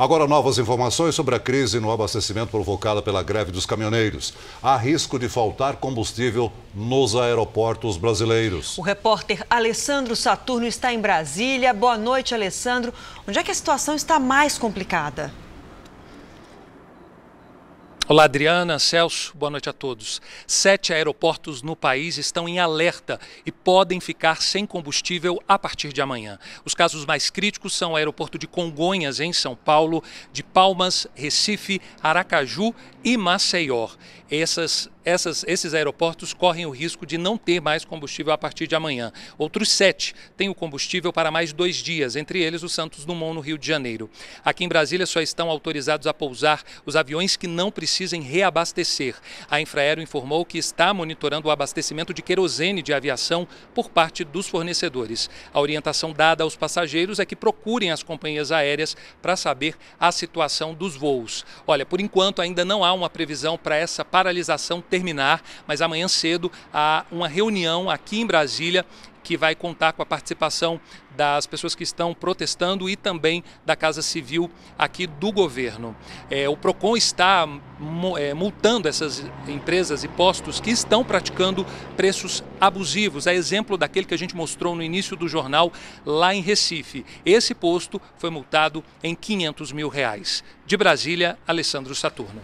Agora, novas informações sobre a crise no abastecimento provocada pela greve dos caminhoneiros. Há risco de faltar combustível nos aeroportos brasileiros. O repórter Alessandro Saturno está em Brasília. Boa noite, Alessandro. Onde é que a situação está mais complicada? Olá, Adriana, Celso, boa noite a todos. Sete aeroportos no país estão em alerta e podem ficar sem combustível a partir de amanhã. Os casos mais críticos são o aeroporto de Congonhas, em São Paulo, de Palmas, Recife, Aracaju e Maceió. Essas, essas, esses aeroportos correm o risco de não ter mais combustível a partir de amanhã. Outros sete têm o combustível para mais dois dias, entre eles o Santos Dumont, no Rio de Janeiro. Aqui em Brasília só estão autorizados a pousar os aviões que não precisam precisem reabastecer. A Infraero informou que está monitorando o abastecimento de querosene de aviação por parte dos fornecedores. A orientação dada aos passageiros é que procurem as companhias aéreas para saber a situação dos voos. Olha, por enquanto ainda não há uma previsão para essa paralisação terminar, mas amanhã cedo há uma reunião aqui em Brasília que vai contar com a participação das pessoas que estão protestando e também da Casa Civil aqui do governo. É, o PROCON está é, multando essas empresas e postos que estão praticando preços abusivos, a exemplo daquele que a gente mostrou no início do jornal lá em Recife. Esse posto foi multado em 500 mil reais. De Brasília, Alessandro Saturno.